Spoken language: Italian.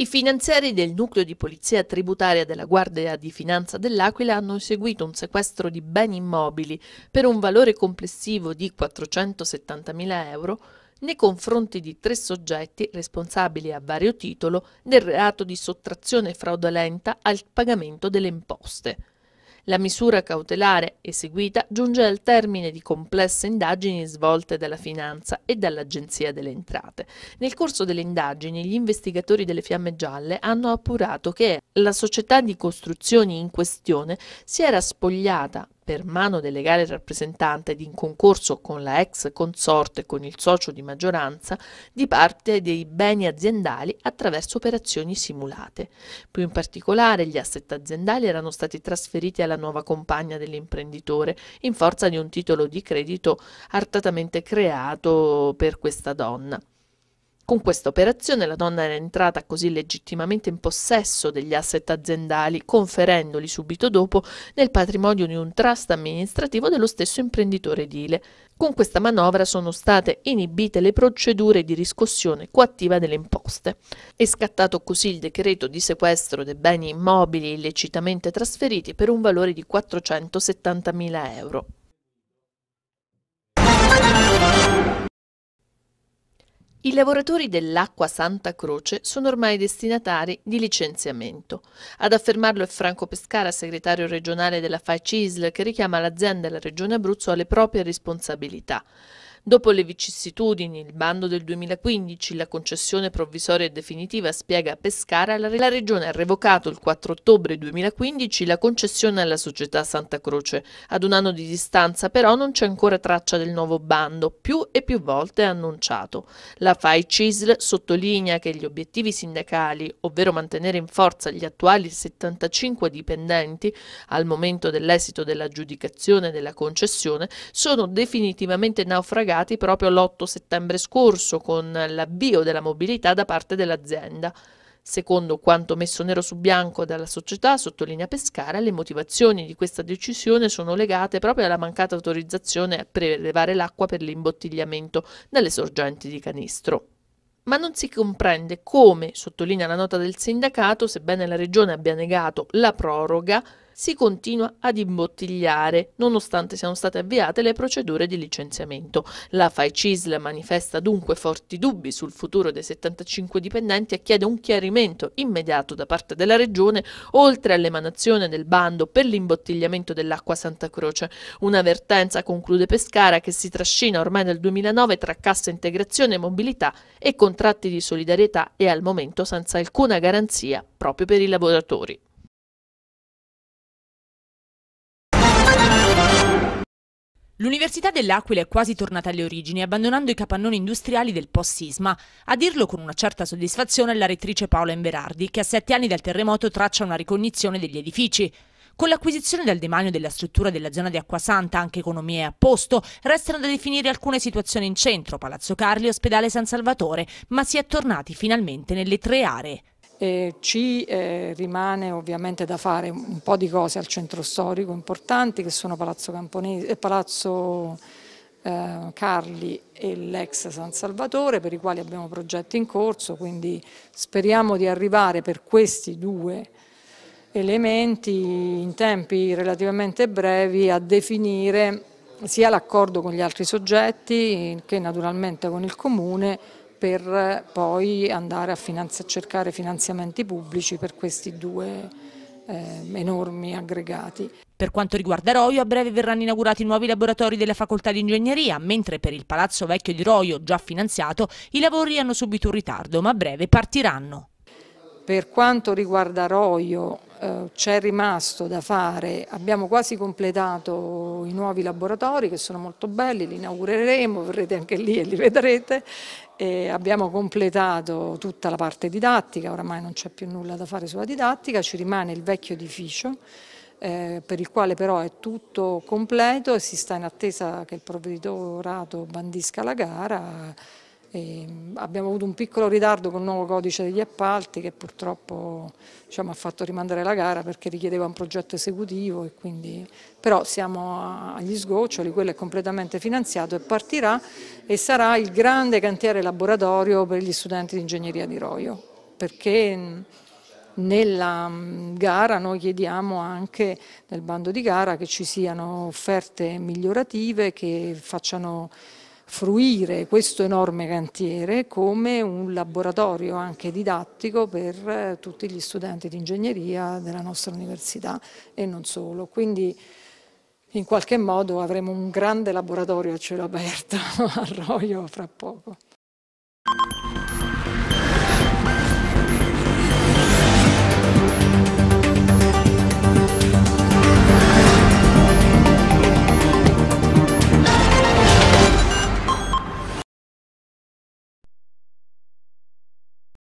I finanzieri del nucleo di polizia tributaria della Guardia di Finanza dell'Aquila hanno eseguito un sequestro di beni immobili per un valore complessivo di 470.000 euro nei confronti di tre soggetti responsabili a vario titolo del reato di sottrazione fraudolenta al pagamento delle imposte. La misura cautelare eseguita giunge al termine di complesse indagini svolte dalla Finanza e dall'Agenzia delle Entrate. Nel corso delle indagini gli investigatori delle Fiamme Gialle hanno appurato che la società di costruzioni in questione si era spogliata per mano del legale rappresentante ed in concorso con la ex consorte e con il socio di maggioranza di parte dei beni aziendali attraverso operazioni simulate. Più in particolare gli asset aziendali erano stati trasferiti alla nuova compagna dell'imprenditore in forza di un titolo di credito artatamente creato per questa donna. Con questa operazione la donna era entrata così legittimamente in possesso degli asset aziendali, conferendoli subito dopo nel patrimonio di un trust amministrativo dello stesso imprenditore edile. Con questa manovra sono state inibite le procedure di riscossione coattiva delle imposte. È scattato così il decreto di sequestro dei beni immobili illecitamente trasferiti per un valore di 470.000 euro. I lavoratori dell'Acqua Santa Croce sono ormai destinatari di licenziamento. Ad affermarlo è Franco Pescara, segretario regionale della FACISL, che richiama l'azienda e la Regione Abruzzo alle proprie responsabilità. Dopo le vicissitudini, il bando del 2015, la concessione provvisoria e definitiva spiega a Pescara, la Regione ha revocato il 4 ottobre 2015 la concessione alla società Santa Croce. Ad un anno di distanza però non c'è ancora traccia del nuovo bando, più e più volte annunciato. La FAI CISL sottolinea che gli obiettivi sindacali, ovvero mantenere in forza gli attuali 75 dipendenti al momento dell'esito dell'aggiudicazione della concessione, sono definitivamente naufragati iniziati proprio l'8 settembre scorso con l'avvio della mobilità da parte dell'azienda. Secondo quanto messo nero su bianco dalla società, sottolinea Pescara, le motivazioni di questa decisione sono legate proprio alla mancata autorizzazione a prelevare l'acqua per l'imbottigliamento dalle sorgenti di canistro. Ma non si comprende come, sottolinea la nota del sindacato, sebbene la Regione abbia negato la proroga, si continua ad imbottigliare, nonostante siano state avviate le procedure di licenziamento. La FAICISL manifesta dunque forti dubbi sul futuro dei 75 dipendenti e chiede un chiarimento immediato da parte della Regione, oltre all'emanazione del bando per l'imbottigliamento dell'acqua Santa Croce. Un'avvertenza conclude Pescara che si trascina ormai dal 2009 tra cassa integrazione, e mobilità e contratti di solidarietà e al momento senza alcuna garanzia proprio per i lavoratori. L'Università dell'Aquila è quasi tornata alle origini, abbandonando i capannoni industriali del post-sisma. A dirlo con una certa soddisfazione è la rettrice Paola Inverardi, che a sette anni dal terremoto traccia una ricognizione degli edifici. Con l'acquisizione dal demanio della struttura della zona di Acquasanta, anche economia è a posto, restano da definire alcune situazioni in centro, Palazzo Carli e Ospedale San Salvatore, ma si è tornati finalmente nelle tre aree. Eh, ci eh, rimane ovviamente da fare un po' di cose al centro storico importanti che sono Palazzo, Camponese, eh, Palazzo eh, Carli e l'ex San Salvatore per i quali abbiamo progetti in corso, quindi speriamo di arrivare per questi due elementi in tempi relativamente brevi a definire sia l'accordo con gli altri soggetti che naturalmente con il Comune per eh, poi andare a finanzi cercare finanziamenti pubblici per questi due eh, enormi aggregati. Per quanto riguarda Roio, a breve verranno inaugurati nuovi laboratori della Facoltà di Ingegneria, mentre per il Palazzo Vecchio di Roio, già finanziato, i lavori hanno subito un ritardo, ma a breve partiranno. Per quanto riguarda Roio, eh, c'è rimasto da fare, abbiamo quasi completato i nuovi laboratori che sono molto belli, li inaugureremo, verrete anche lì e li vedrete, e abbiamo completato tutta la parte didattica, oramai non c'è più nulla da fare sulla didattica, ci rimane il vecchio edificio eh, per il quale però è tutto completo e si sta in attesa che il provveditorato bandisca la gara e ehm, abbiamo avuto un piccolo ritardo con il nuovo codice degli appalti che purtroppo diciamo, ha fatto rimandare la gara perché richiedeva un progetto esecutivo e quindi... però siamo agli sgoccioli, quello è completamente finanziato e partirà e sarà il grande cantiere laboratorio per gli studenti di ingegneria di Roio perché nella gara noi chiediamo anche nel bando di gara che ci siano offerte migliorative che facciano fruire questo enorme cantiere come un laboratorio anche didattico per eh, tutti gli studenti di ingegneria della nostra università e non solo. Quindi in qualche modo avremo un grande laboratorio a cielo aperto a Roio fra poco.